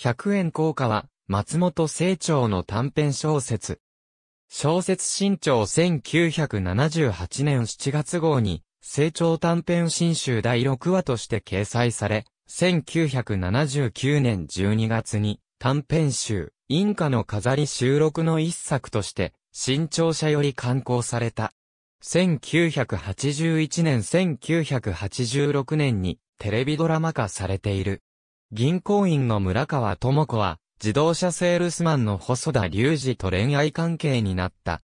100円硬貨は、松本清張の短編小説。小説新潮1978年7月号に、清張短編新集第6話として掲載され、1979年12月に、短編集、インカの飾り収録の一作として、新潮社より刊行された。1981年1986年に、テレビドラマ化されている。銀行員の村川智子は、自動車セールスマンの細田隆二と恋愛関係になった。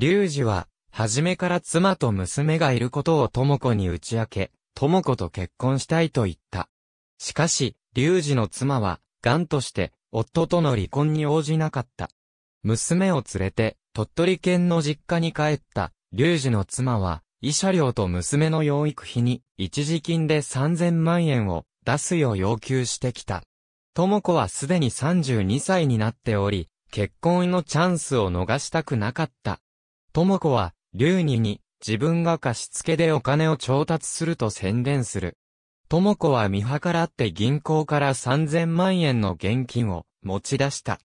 隆二は、初めから妻と娘がいることを智子に打ち明け、智子と結婚したいと言った。しかし、隆二の妻は、癌として、夫との離婚に応じなかった。娘を連れて、鳥取県の実家に帰った、隆二の妻は、医者料と娘の養育費に、一時金で3000万円を、出すよう要求してきた。智子はすでに32歳になっており、結婚のチャンスを逃したくなかった。智子は、龍二に、自分が貸付でお金を調達すると宣伝する。智子は見計らって銀行から3000万円の現金を持ち出した。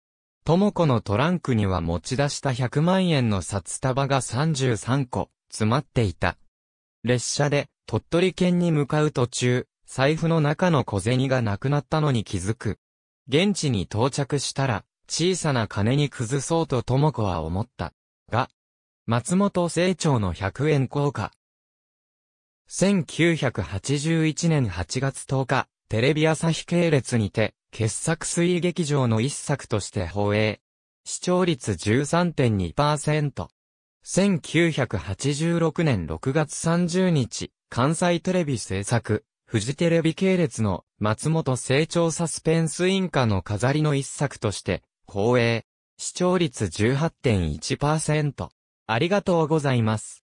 智子のトランクには持ち出した100万円の札束が33個詰まっていた。列車で鳥取県に向かう途中、財布の中の小銭がなくなったのに気づく。現地に到着したら、小さな金に崩そうと智子は思った。が、松本清張の100円効果。1981年8月10日、テレビ朝日系列にて、傑作水劇場の一作として放映。視聴率13.2%。1986年6月30日、関西テレビ制作、フジテレビ系列の松本成長サスペンスインカの飾りの一作として、放映。視聴率18.1%。ありがとうございます。